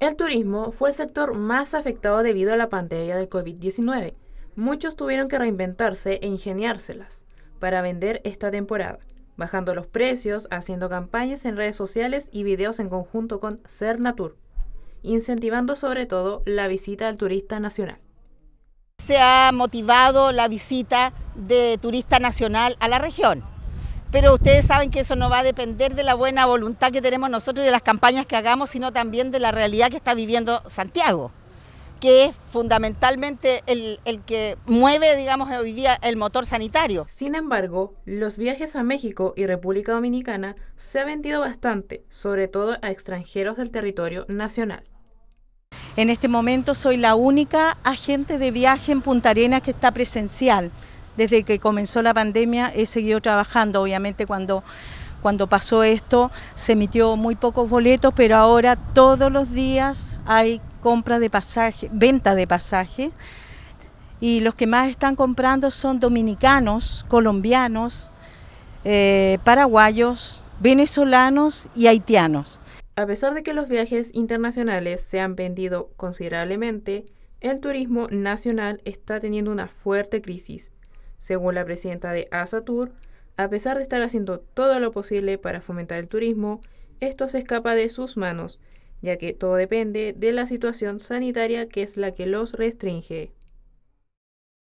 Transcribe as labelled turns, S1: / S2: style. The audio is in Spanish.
S1: El turismo fue el sector más afectado debido a la pandemia del COVID-19. Muchos tuvieron que reinventarse e ingeniárselas para vender esta temporada, bajando los precios, haciendo campañas en redes sociales y videos en conjunto con Ser Natur, incentivando sobre todo la visita del turista nacional
S2: se ha motivado la visita de turista nacional a la región pero ustedes saben que eso no va a depender de la buena voluntad que tenemos nosotros y de las campañas que hagamos, sino también de la realidad que está viviendo Santiago, que es fundamentalmente el, que
S1: mueve, digamos, hoy día el motor sanitario. Sin embargo, los viajes a México y República Dominicana se han vendido bastante, sobre todo a extranjeros del territorio nacional.
S3: En este momento soy la única agente de viaje en Punta Arenas que está presencial desde que comenzó la pandemia he seguido trabajando, obviamente cuando cuando pasó esto se emitió muy pocos boletos, pero ahora todos los días hay compra de pasaje, venta de pasaje. Y los que más están comprando son dominicanos, colombianos, eh, paraguayos, venezolanos y haitianos.
S1: A pesar de que los viajes internacionales se han vendido considerablemente, el turismo nacional está teniendo una fuerte crisis según la presidenta de ASATUR, a pesar de estar haciendo todo lo posible para fomentar el turismo, esto se escapa de sus manos, ya que todo depende de la situación sanitaria que es la que los restringe.